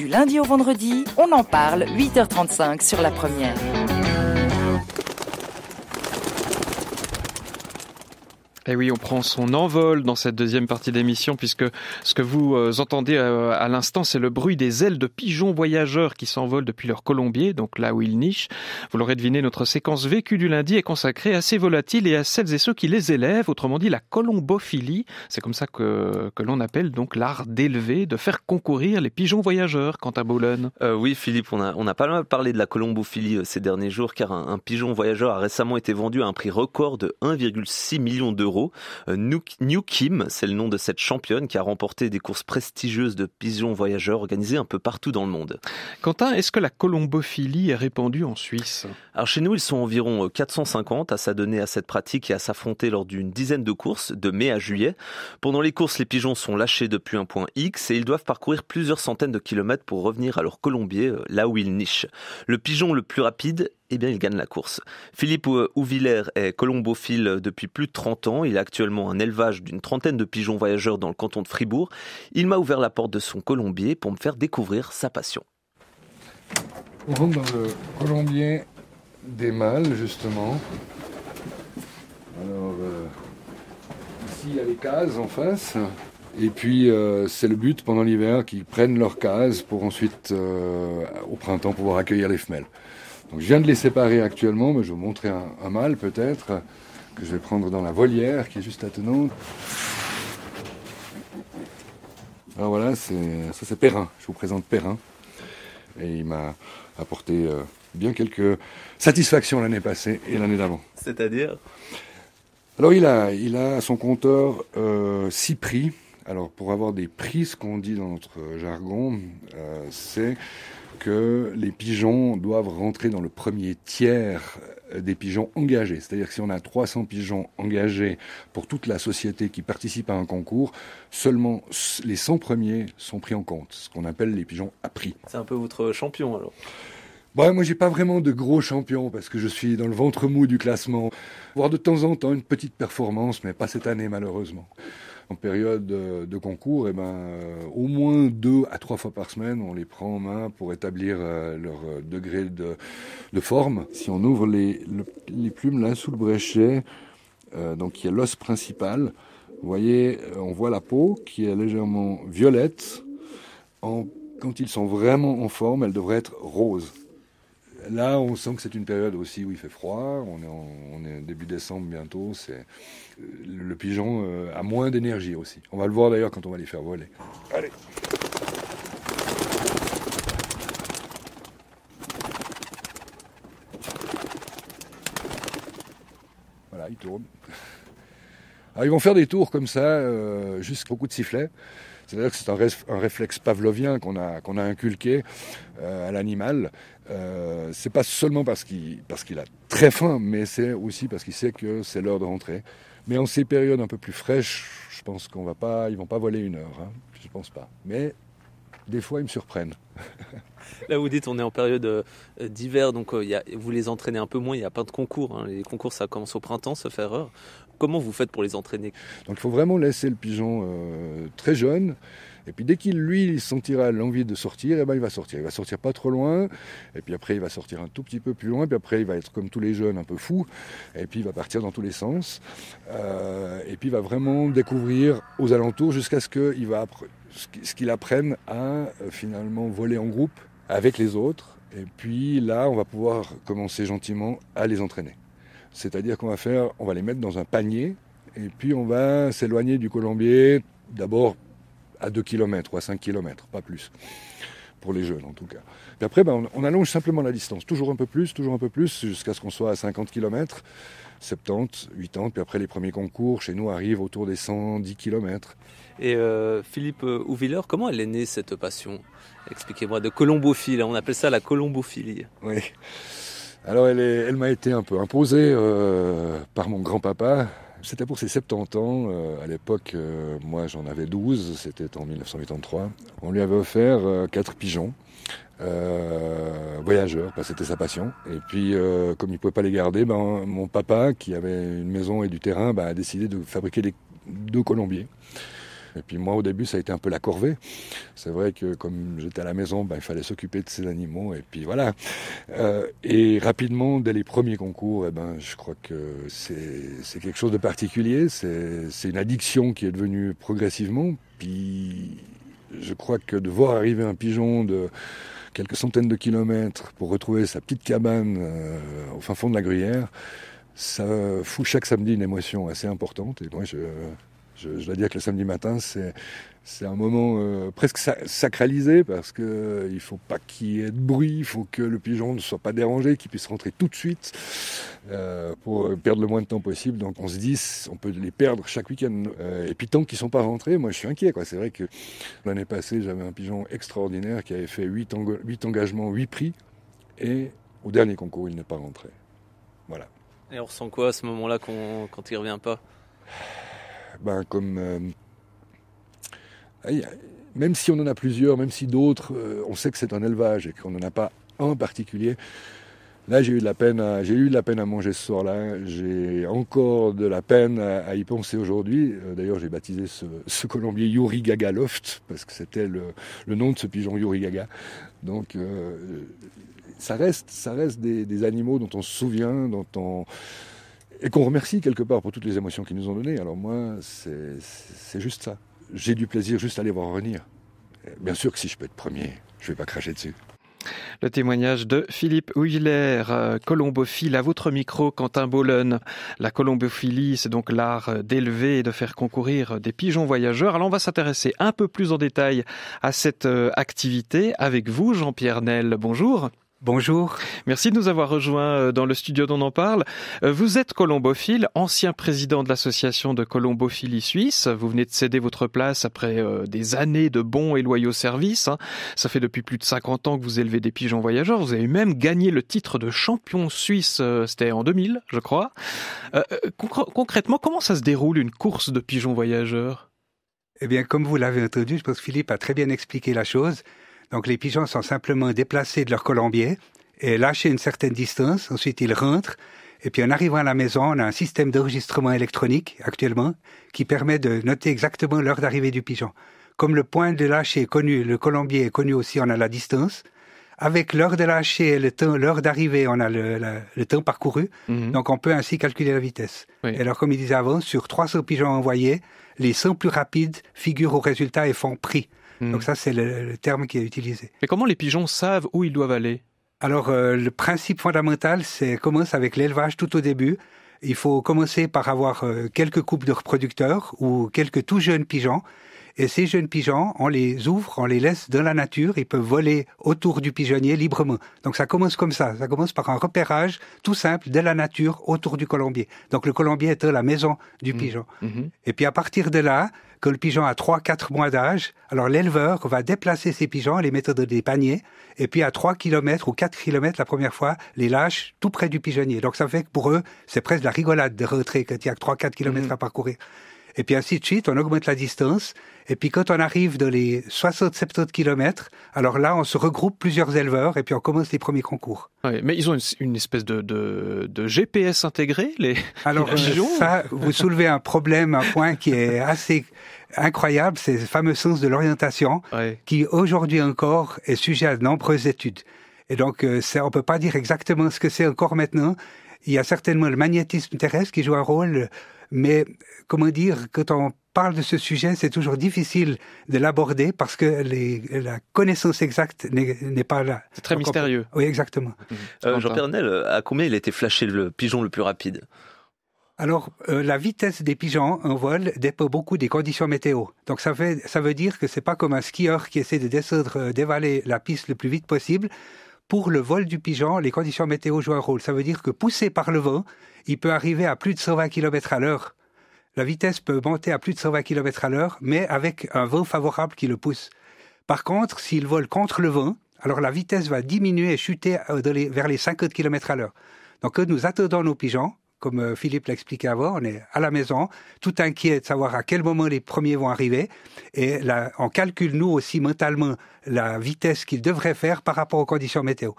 Du lundi au vendredi, on en parle 8h35 sur la première. Et eh oui, on prend son envol dans cette deuxième partie d'émission puisque ce que vous euh, entendez euh, à l'instant, c'est le bruit des ailes de pigeons voyageurs qui s'envolent depuis leur colombier, donc là où ils nichent. Vous l'aurez deviné, notre séquence vécue du lundi est consacrée à ces volatiles et à celles et ceux qui les élèvent, autrement dit la colombophilie. C'est comme ça que, que l'on appelle donc l'art d'élever, de faire concourir les pigeons voyageurs, quant à Boulogne. Euh, oui, Philippe, on a, pas mal parlé de la colombophilie ces derniers jours car un pigeon voyageur a récemment été vendu à un prix record de 1,6 million d'euros euros. Euh, New, Kim, c'est le nom de cette championne qui a remporté des courses prestigieuses de pigeons voyageurs organisées un peu partout dans le monde. Quentin, est-ce que la colombophilie est répandue en Suisse Alors chez nous, ils sont environ 450 euh, à s'adonner à cette pratique et à s'affronter lors d'une dizaine de courses de mai à juillet. Pendant les courses, les pigeons sont lâchés depuis un point X et ils doivent parcourir plusieurs centaines de kilomètres pour revenir à leur colombier, euh, là où ils nichent. Le pigeon le plus rapide eh bien, il gagne la course. Philippe Ouviller est colombophile depuis plus de 30 ans. Il a actuellement un élevage d'une trentaine de pigeons voyageurs dans le canton de Fribourg. Il m'a ouvert la porte de son colombier pour me faire découvrir sa passion. On rentre dans le colombier des mâles, justement. Alors, euh, ici, il y a les cases en face. Et puis, euh, c'est le but pendant l'hiver qu'ils prennent leurs cases pour ensuite, euh, au printemps, pouvoir accueillir les femelles. Donc je viens de les séparer actuellement, mais je vais vous montrer un, mâle peut-être, que je vais prendre dans la volière qui est juste attenante. Alors voilà, ça c'est Perrin, je vous présente Perrin. Et il m'a apporté euh, bien quelques satisfactions l'année passée et l'année d'avant. C'est-à-dire Alors il a, il a son compteur 6 euh, prix. Alors pour avoir des prix, ce qu'on dit dans notre jargon, euh, c'est que les pigeons doivent rentrer dans le premier tiers euh, des pigeons engagés. C'est-à-dire que si on a 300 pigeons engagés pour toute la société qui participe à un concours, seulement les 100 premiers sont pris en compte, ce qu'on appelle les pigeons à prix. C'est un peu votre champion alors Moi, bah, moi, j'ai pas vraiment de gros champions parce que je suis dans le ventre mou du classement. Voir de temps en temps une petite performance, mais pas cette année, malheureusement en période euh, de concours, eh ben, euh, au moins deux à trois fois par semaine, on les prend en main pour établir euh, leur degré de, forme. Si on ouvre les, plumes là sous le bréchet, donc il y a l'os principal, vous voyez, on voit la peau qui est légèrement violette. quand ils sont vraiment en forme, elle devrait être rose là, on sent que c'est une période aussi où il fait froid. On est, en, début décembre bientôt. Euh, le pigeon euh, a moins d'énergie aussi. On va le voir d'ailleurs quand on va les faire voler. Allez. Voilà, il tourne. Ah, ils vont faire des tours comme ça, euh, jusqu'au coup de sifflet. C'est-à-dire que c'est un, réflexe pavlovien qu'on a, qu'on a inculqué euh, à l'animal. Euh, c'est pas seulement parce qu'il, parce a très faim, mais c'est aussi parce qu'il sait que c'est l'heure de rentrer. Mais en ces périodes un peu plus fraîches, je pense qu'on va pas, ils vont pas voler une heure. Je hein. je pense pas. Mais des fois, ils me surprennent. Là, vous dites, on est en période euh, d'hiver, donc euh, vous les entraînez un peu moins. Il n'y a pas de concours. Hein. Les concours, ça commence au printemps, ça fait erreur. Comment vous faites pour les entraîner Donc, il faut vraiment laisser le pigeon euh, très jeune. Et puis dès qu'il lui sentira l'envie de sortir, et eh ben, il va sortir. Il va sortir pas trop loin, et puis après il va sortir un tout petit peu plus loin, et puis après il va être comme tous les jeunes, un peu fou, et puis il va partir dans tous les sens, et puis il va vraiment découvrir aux alentours jusqu'à ce qu'il va ce qu'ils apprennent à euh, finalement voler en groupe avec les autres. Et puis là, on va pouvoir commencer gentiment à les entraîner. C'est-à-dire qu'on va faire, on va les mettre dans un panier et puis on va s'éloigner du colombier d'abord à 2 km ou à 5 km, pas plus, pour les jeunes en tout cas. Et après, ben, on allonge simplement la distance, toujours un peu plus, toujours un peu plus, jusqu'à ce qu'on soit à 50 km. 70, 80, puis après les premiers concours, chez nous arrive autour des 110 km. Et euh, Philippe Ouviller, comment elle est née cette passion Expliquez-moi, de colombophile, hein, on appelle ça la colombophilie. Oui, alors elle, elle m'a été un peu imposée euh, par mon grand-papa, c'était pour ses 70 ans. Euh, à l'époque, euh, moi j'en avais 12, c'était en 1983. On lui avait offert euh, quatre pigeons. voyageurs, parce que c'était sa passion. Et puis, comme il pouvait pas les garder, ben, mon papa, qui avait une maison et du terrain, ben, a décidé de fabriquer des, deux colombiers. Et puis moi, au début, ça a été un peu la corvée. C'est vrai que comme j'étais à la maison, ben, il fallait s'occuper de ces animaux. Et puis voilà. Euh, et rapidement, dès les premiers concours, eh ben, je crois que c'est quelque chose de particulier. C'est une addiction qui est devenue progressivement. Puis je crois que de voir arriver un pigeon de quelques centaines de kilomètres pour retrouver sa petite cabane euh, au fin fond de la gruyère, ça fout chaque samedi une émotion assez importante. Et moi, je, je, dois dire que le samedi matin, c'est un moment euh, presque sacralisé parce qu'il euh, ne faut pas qu'il y ait de bruit, il faut que le pigeon ne soit pas dérangé, qu'il puisse rentrer tout de suite euh, pour perdre le moins de temps possible. Donc on se dit, on peut les perdre chaque week-end. et puis tant qu'ils ne sont pas rentrés, moi je suis inquiet. C'est vrai que l'année passée, j'avais un pigeon extraordinaire qui avait fait 8, engagements, 8 prix, et au dernier concours, il n'est pas rentré. Voilà. Et on ressent quoi à ce moment-là quand, il ne revient pas ben, comme euh, même si on en a plusieurs, même si d'autres, euh, on sait que c'est un élevage et qu'on n'en a pas un particulier. Là, j'ai eu de la peine, j'ai eu de la peine à manger ce soir-là. J'ai encore de la peine à, y penser aujourd'hui. Euh, d'ailleurs, j'ai baptisé ce, colombier Yuri Gaga Loft parce que c'était le, nom de ce pigeon Yuri Gaga. Donc, ça reste, ça reste des, animaux dont on se souvient, dont on et qu'on remercie quelque part pour toutes les émotions qu'ils nous ont données. Alors moi, c'est juste ça. J'ai du plaisir juste à les voir revenir. Bien sûr que si je peux être premier, je ne vais pas cracher dessus. Le témoignage de Philippe Huiller, euh, colombophile à votre micro, Quentin Bollon. La colombophilie, c'est donc l'art d'élever et de faire concourir des pigeons voyageurs. Alors on va s'intéresser un peu plus en détail à cette euh, activité avec vous, Jean-Pierre Nel. Bonjour. Bonjour. Merci de nous avoir rejoints euh, dans le studio dont on en parle. Euh, vous êtes colombophile, ancien président de l'association de colombophilie suisse. Vous venez de céder votre place après euh, des années de bons et loyaux services. Hein. Ça fait depuis plus de 50 ans que vous élevez des pigeons voyageurs. Vous avez même gagné le titre de champion suisse. C'était en 2000, je crois. Concrètement, comment ça se déroule une course de pigeons voyageurs Eh bien, comme vous l'avez entendu, je pense que Philippe a très bien expliqué la chose. Donc les pigeons sont simplement déplacés de leur colombier et lâchés à une certaine distance. Ensuite, ils rentrent. Et puis en arrivant à la maison, on a un système d'enregistrement électronique actuellement qui permet de noter exactement l'heure d'arrivée du pigeon. Comme le point de lâcher est connu, le colombier est connu aussi, on a la distance. Avec l'heure de lâcher et le temps, l'heure d'arrivée, on a le, temps parcouru. Mhm. Donc on peut ainsi calculer la vitesse. Et alors comme il disait avant, sur 300 pigeons envoyés, les 100 plus rapides figurent au résultat et font prix. Mm. Donc ça, c'est le, terme qui est utilisé. Mais comment les pigeons savent où ils doivent aller Alors, euh, le principe fondamental, c'est commence avec l'élevage tout au début. Il faut commencer par avoir euh, quelques coupes de reproducteurs ou quelques tout jeunes pigeons et ces jeunes pigeons, on les ouvre, on les laisse dans la nature, ils peuvent voler autour du pigeonnier librement. Donc ça commence comme ça, ça commence par un repérage tout simple de la nature autour du colombier. Donc le colombier est la maison du mmh. pigeon. Mmh. Et puis à partir de là, quand le pigeon a 3-4 mois d'âge, alors l'éleveur va déplacer ses pigeons, les mettre dans des paniers, et puis à 3 km ou 4 km la première fois, les lâche tout près du pigeonnier. Donc ça fait que pour eux, c'est presque la rigolade de retrait quand il y a 3-4 km mmh. à parcourir et puis ainsi de suite, on augmente la distance, et puis quand on arrive dans les 60-70 km, alors là, on se regroupe plusieurs éleveurs, et puis on commence les premiers concours. mais ils ont une, espèce de, de, de, GPS intégré, les Alors euh, ça, vous soulevez un problème, un point qui est assez incroyable, c'est le fameux sens de l'orientation, qui aujourd'hui encore est sujet à de nombreuses études. Et donc, ça, euh, on peut pas dire exactement ce que c'est encore maintenant. Il y a certainement le magnétisme terrestre qui joue un rôle, mais comment dire, quand on parle de ce sujet, c'est toujours difficile de l'aborder parce que la connaissance exacte n'est pas là. C'est très mystérieux. Oui, exactement. Mhm. Euh, Jean-Pierre euh, Nel, à combien il était flashé le pigeon le plus rapide alors, euh, la vitesse des pigeons en vol dépend beaucoup des conditions météo. Donc, ça, veut dire que c'est pas comme un skieur qui essaie de descendre, dévaler la piste le plus vite possible pour le vol du pigeon, les conditions météo jouent un rôle. Ça veut dire que poussé par le vent, il peut arriver à plus de 120 km à l'heure. La vitesse peut monter à plus de 120 km à l'heure, mais avec un vent favorable qui le pousse. Par contre, s'il vole contre le vent, alors la vitesse va diminuer et chuter euh, vers les 50 km à l'heure. Donc, euh, nous attendons nos pigeons comme euh, Philippe l'expliquait avant, on est à la maison, tout inquiet de savoir à quel moment les premiers vont arriver. Et on calcule, nous aussi, mentalement, la vitesse qu'ils devraient faire par rapport aux conditions météo.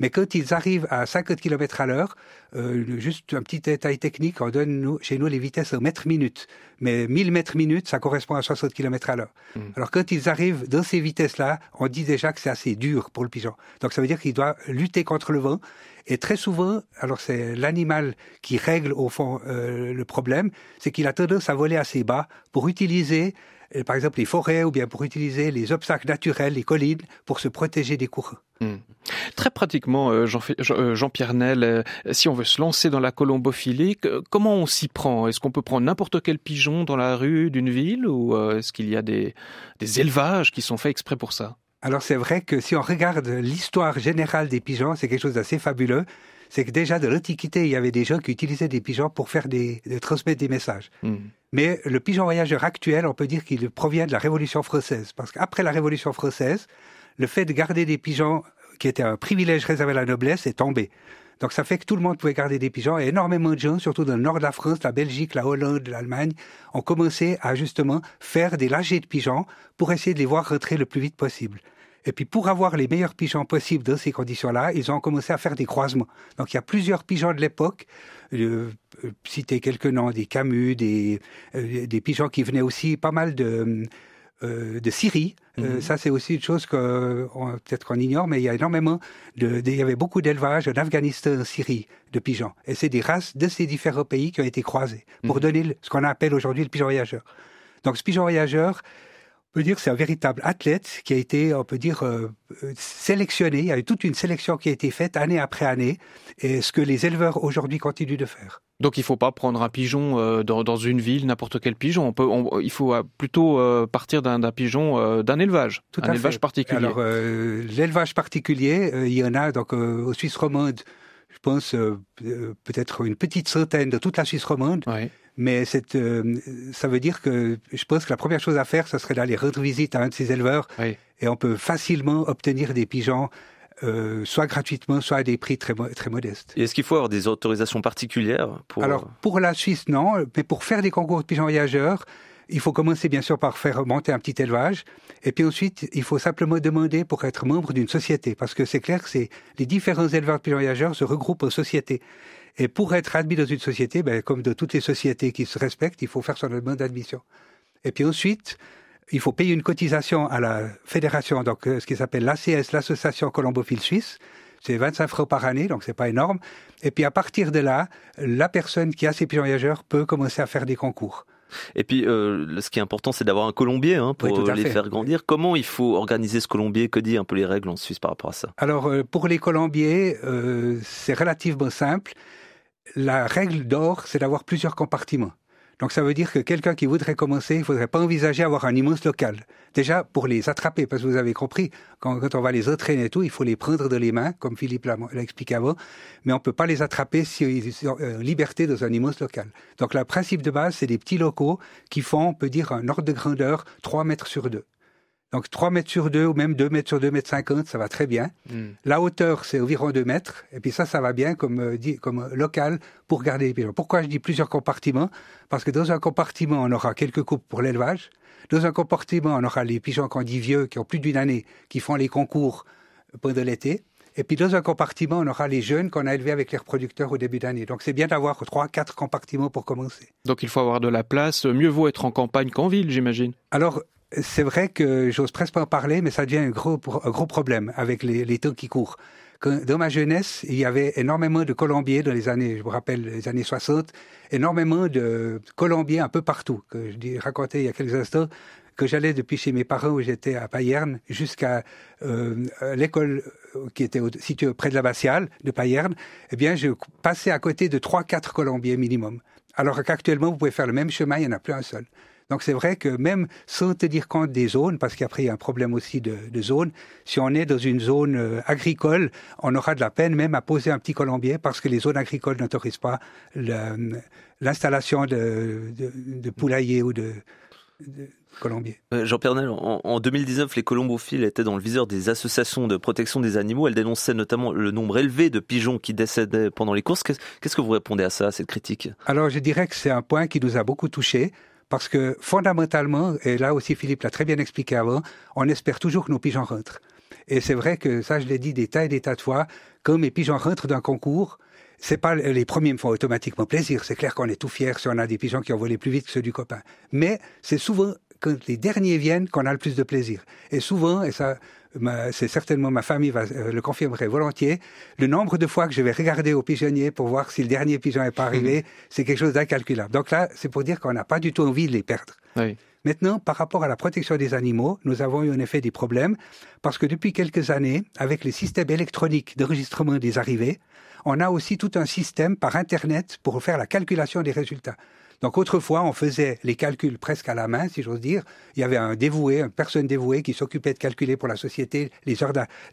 Mais quand ils arrivent à 50 km à l'heure, euh, juste un petit détail technique, on donne chez nous les vitesses en mètres minute. Mais 1000 mètres minute, ça correspond à 60 km à l'heure. Mm. Alors quand ils arrivent dans ces vitesses-là, on dit déjà que c'est assez dur pour le pigeon. Donc ça veut dire qu'il doit lutter contre le vent. Et très souvent, alors c'est l'animal qui règle au fond euh, le problème, c'est qu'il a tendance à voler assez bas pour utiliser euh, par exemple les forêts ou bien pour utiliser les obstacles naturels, les collines, pour se protéger des courants. Hmm. Très pratiquement, euh, Jean-Pierre euh, Nel, si on veut se lancer dans la colombophilie, comment on s'y prend Est-ce qu'on peut prendre n'importe quel pigeon dans la rue d'une ville ou est-ce qu'il y a des élevages qui sont faits exprès pour ça alors c'est vrai que si on regarde l'histoire générale des pigeons, c'est quelque chose d'assez fabuleux c'est que déjà de l'Antiquité, il y avait des gens qui utilisaient des pigeons pour faire transmettre des messages. Hmm. Mais le pigeon voyageur actuel, on peut dire qu'il provient de la Révolution française, parce qu'après la Révolution française, le fait de garder des pigeons, qui était un privilège réservé à la noblesse, est tombé. Donc ça fait que tout le monde pouvait garder des pigeons et énormément de gens, surtout dans le nord de la France, la Belgique, la Hollande, l'Allemagne, ont commencé à justement faire des lâchers de pigeons pour essayer de les voir rentrer le plus vite possible. Et puis pour avoir les meilleurs pigeons possibles dans ces conditions-là, ils ont commencé à faire des croisements. Donc il y a plusieurs pigeons de l'époque, euh, euh, citer quelques noms, des Camus, euh, des, pigeons qui venaient aussi pas mal de... de Syrie. Mhm. ça, c'est aussi une chose que peut-être qu'on ignore, mais il y a énormément il y avait beaucoup d'élevage en Afghanistan, en Syrie, de pigeons. Et c'est des races de ces différents pays qui ont été croisées pour mhm. donner ce qu'on appelle aujourd'hui le pigeon voyageur. Donc, ce pigeon voyageur, peut dire que c'est un véritable athlète qui a été, on peut dire, euh, euh, sélectionné. Il y a eu toute une sélection qui a été faite année après année, et ce que les éleveurs aujourd'hui continuent de faire. Donc il ne faut pas prendre un pigeon euh, dans, une ville, n'importe quel pigeon. On peut, il faut plutôt partir d'un pigeon d'un élevage, Tout un élevage particulier. Alors l'élevage particulier, il y en a donc aux Suisse romande, je pense, peut-être une petite centaine de toute la Suisse romande. Oui. Mais euh, ça veut dire que je pense que la première chose à faire, ce serait d'aller rendre visite à un de ces éleveurs. Et on peut facilement obtenir des pigeons. Euh, soit gratuitement, soit à des prix très, modestes. est-ce qu'il faut avoir des autorisations particulières pour... Alors, pour la Suisse, non, mais pour faire des concours de pigeons voyageurs, il faut commencer bien sûr par faire monter un petit élevage, et puis ensuite il faut simplement demander pour être membre d'une société, parce que c'est clair que c'est les différents éleveurs de voyageurs se regroupent en sociétés. Et pour être admis dans une société, ben, comme de toutes les sociétés qui se respectent, il faut faire son demande d'admission. Et puis ensuite, il faut payer une cotisation à la fédération, donc euh, ce qui s'appelle l'ACS, l'association colombophile suisse. C'est 25 francs par année, donc c'est pas énorme. Et puis à partir de là, la personne qui a ses pigeons voyageurs peut commencer à faire des concours. Et puis, euh, ce qui est important, c'est d'avoir un colombier hein, pour les faire grandir. Comment il faut organiser ce colombier Que dit un peu les règles en Suisse par rapport à ça Alors, euh, pour les colombiers, euh, c'est relativement simple. La règle d'or, c'est d'avoir plusieurs compartiments. Donc ça veut dire que quelqu'un qui voudrait commencer, il ne faudrait pas envisager avoir un immense local. Déjà, pour les attraper, parce que vous avez compris, quand, on va les entraîner et tout, il faut les prendre de les mains, comme Philippe l'a expliqué avant, mais on ne peut pas les attraper si ont euh, en liberté dans un immense local. Donc le principe de base, c'est des petits locaux qui font, on peut dire, un ordre de grandeur 3 mètres sur 2. Donc 3 mètres sur 2 ou même 2 mètres sur 2 mètres 50, ça va très bien. Hmm. La hauteur, c'est environ 2 mètres. Et puis ça, ça va bien comme, euh, comme euh, local pour garder les pigeons. Pourquoi je dis plusieurs compartiments Parce que dans un compartiment, on aura quelques coupes pour l'élevage. Dans un compartiment, on aura les pigeons qu'on dit vieux, qui ont plus d'une année, qui font les concours euh, de l'été. Et puis dans un compartiment, on aura les jeunes qu'on a élevés avec les reproducteurs au début d'année. Donc c'est bien d'avoir trois, quatre compartiments pour commencer. Donc il faut avoir de la place. Mieux vaut être en campagne qu'en ville, j'imagine. Alors c'est vrai que j'ose presque pas en parler, mais ça devient un gros, problème avec les, les taux qui courent. dans ma jeunesse, il y avait énormément de colombiers dans les années, je vous rappelle, les années 60, énormément de colombiers un peu partout, que je racontais il y a quelques instants, que j'allais depuis chez mes parents où j'étais à Payerne jusqu'à euh, l'école euh, qui était située près de l'abbatiale de Payerne, eh bien, je passais à côté de 3-4 colombiers minimum. Alors qu'actuellement, vous pouvez faire le même chemin, il n'y en a plus un seul. Donc c'est vrai que même sans tenir compte des zones, parce qu'après il y a un problème aussi de, de zone, si on est dans une zone euh, agricole, on aura de la peine même à poser un petit colombier parce que les zones agricoles n'autorisent pas euh, l'installation de, de, poulaillers ou de, colombiers. Euh, Jean Pernel, en, en, 2019, les colombophiles étaient dans le viseur des associations de protection des animaux. Elles dénonçaient notamment le nombre élevé de pigeons qui décédaient pendant les courses. Qu'est-ce que vous répondez à ça, à cette critique Alors, je dirais que c'est un point qui nous a beaucoup touchés. Parce que fondamentalement, et là aussi Philippe l'a très bien expliqué avant, on espère toujours que nos pigeons rentrent. Et c'est vrai que ça, je l'ai dit des tas et des tas de fois, quand mes pigeons rentrent d'un concours, c'est pas les premiers me font automatiquement plaisir. C'est clair qu'on est tout fier si on a des pigeons qui ont volé plus vite que ceux du copain. Mais c'est souvent quand les derniers viennent qu'on a le plus de plaisir. Et souvent, et ça, c'est certainement ma famille va, euh, le confirmerait volontiers, le nombre de fois que je vais regarder au pigeonnier pour voir si le dernier pigeon n'est pas mhm. arrivé, c'est quelque chose d'incalculable. Donc là, c'est pour dire qu'on n'a pas du tout envie de les perdre. Maintenant, par rapport à la protection des animaux, nous avons eu en effet des problèmes parce que depuis quelques années, avec les systèmes électroniques d'enregistrement des arrivées, on a aussi tout un système par Internet pour faire la calculation des résultats. Donc autrefois, on faisait les calculs presque à la main, si j'ose dire. Il y avait un dévoué, une personne dévouée qui s'occupait de calculer pour la société les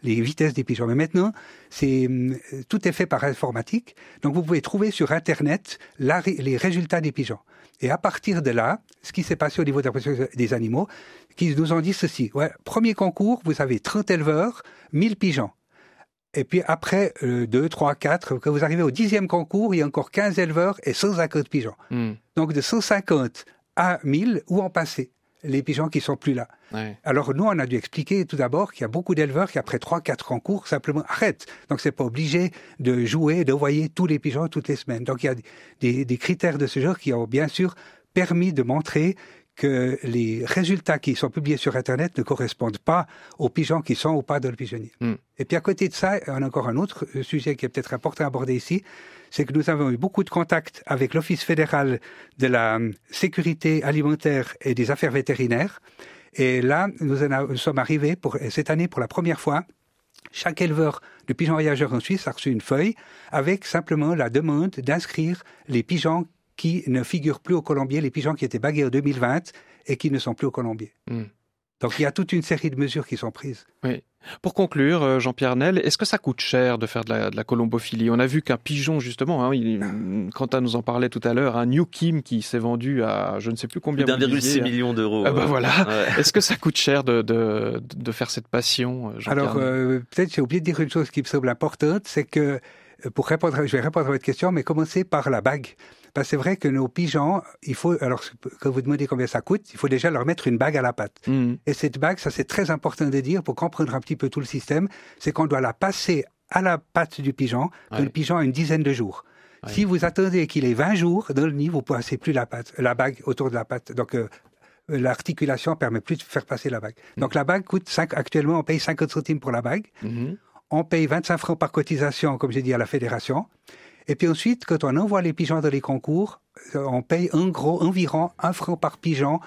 les vitesses des pigeons. Mais maintenant, c'est euh, tout est fait par informatique. Donc vous pouvez trouver sur Internet les résultats des pigeons. Et à partir de là, ce qui s'est passé au niveau des animaux, qui nous ont dit ceci. premier concours, vous avez 30 éleveurs, 1000 pigeons. Et puis après, 2, 3, 4, quand vous arrivez au dixième concours, il y a encore 15 éleveurs et 150 pigeons. Hmm. Donc de 150 à 1000, où en passer les pigeons qui sont plus là. Alors nous, on a dû expliquer tout d'abord qu'il y a beaucoup d'éleveurs qui, après 3-4 concours, simplement arrêtent. Donc c'est pas obligé de jouer, d'envoyer tous les pigeons toutes les semaines. Donc il y a des, des critères de ce genre qui ont bien sûr permis de montrer que les résultats qui sont publiés sur Internet ne correspondent pas aux pigeons qui sont ou pas dans le pigeonnier. Hmm. Et puis à côté de ça, on a encore un autre euh, sujet qui est peut-être important à aborder ici, c'est que nous avons eu beaucoup de contacts avec l'Office fédéral de la hum, sécurité alimentaire et des affaires vétérinaires. Et là, nous, nous sommes arrivés pour, euh, cette année pour la première fois chaque éleveur de pigeons voyageurs en Suisse a reçu une feuille avec simplement la demande d'inscrire les pigeons qui ne figurent plus au colombier, les pigeons qui étaient bagués en 2020 et qui ne sont plus au colombier. Hmm. Donc il y a toute une série de mesures qui sont prises. Oui. Pour conclure, euh, Jean-Pierre Nel, est-ce que ça coûte cher de faire de la, colombophilie On a vu qu'un pigeon, justement, hein, Quentin nous en parlait tout à l'heure, un New Kim qui s'est vendu à je ne sais plus combien. D'un million d'euros. Ah, ben voilà. Est-ce que ça coûte cher de, de, faire cette passion euh, Alors, euh, peut-être j'ai oublié de dire une chose qui me semble importante, c'est que pour répondre, je vais répondre à votre question, mais commencez par la bague c'est vrai que nos pigeons, il faut, alors que vous demandez combien ça coûte, il faut déjà leur mettre une bague à la patte. Mm. Et cette bague, ça c'est très important de dire pour comprendre un petit peu tout le système, c'est qu'on doit la passer à la patte du pigeon, le pigeon a une dizaine de jours. Si vous attendez qu'il ait 20 jours dans le nid, vous ne passez plus la, patte, la bague autour de la patte. Donc, l'articulation euh, euh, l'articulation permet plus de faire passer la bague. Mm. Donc, la bague coûte 5, actuellement, on paye 50 centimes pour la bague. Mm-hmm. On paye 25 francs par cotisation, comme j'ai dit, à la fédération. Et puis ensuite, quand on envoie les pigeons dans les concours, euh, on paye un gros, environ un franc par pigeon.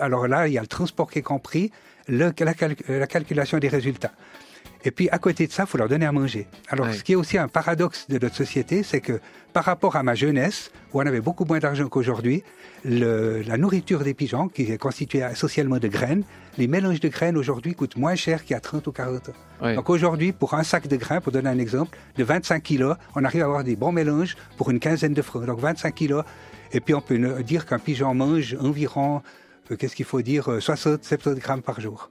Alors là, il y a le transport qui est compris, euh, la, calculation des résultats. Et puis à côté de ça, il faut leur donner à manger. Alors ce qui est aussi un paradoxe de notre société, c'est que par rapport à ma jeunesse, où on avait beaucoup moins d'argent qu'aujourd'hui, la nourriture des pigeons, qui est constituée essentiellement de graines, les mélanges de graines aujourd'hui coûtent moins cher qu'il y a 30 ou 40 ans. Donc aujourd'hui, pour un sac de grains, pour donner un exemple, de 25 kilos, on arrive à avoir des bons mélanges pour une quinzaine de francs. Donc 25 kilos, et puis on peut dire qu'un pigeon mange environ euh, qu'est-ce qu'il faut dire, 60, euh, 70 grammes par jour.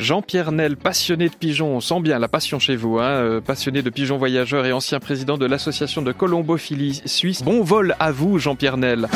Jean-Pierre Nel, passionné de pigeons, on sent bien la passion chez vous, hein, euh, passionné de pigeons voyageurs et ancien président de l'association de colombophilie suisse. Bon vol à vous, Jean-Pierre Nel.